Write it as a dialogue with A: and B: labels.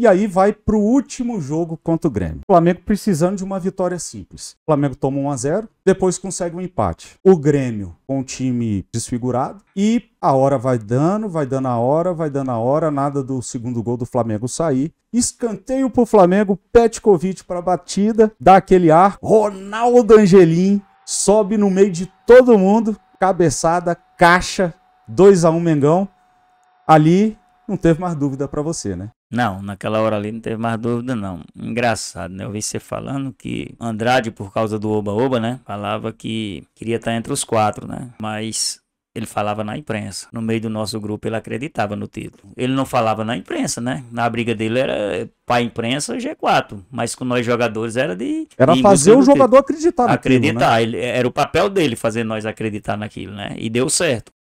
A: E aí vai para o último jogo contra o Grêmio. O Flamengo precisando de uma vitória simples. O Flamengo toma 1 a 0, depois consegue um empate. O Grêmio com o time desfigurado e a hora vai dando, vai dando a hora, vai dando a hora, nada do segundo gol do Flamengo sair. Escanteio pro Flamengo, convite para batida, dá aquele ar. Ronaldo Angelim sobe no meio de todo mundo, cabeçada, caixa, 2 a 1 Mengão. Ali não teve mais dúvida para você, né?
B: Não, naquela hora ali não teve mais dúvida, não. Engraçado, né? Eu vi você falando que Andrade, por causa do Oba-Oba, né? Falava que queria estar entre os quatro, né? Mas ele falava na imprensa. No meio do nosso grupo, ele acreditava no título. Ele não falava na imprensa, né? Na briga dele era para imprensa G4, mas com nós jogadores era de. Era fazer o jogador
C: título.
D: acreditar naquilo, Acreditar,
B: né? ele, era o papel dele fazer nós acreditar naquilo, né? E deu certo.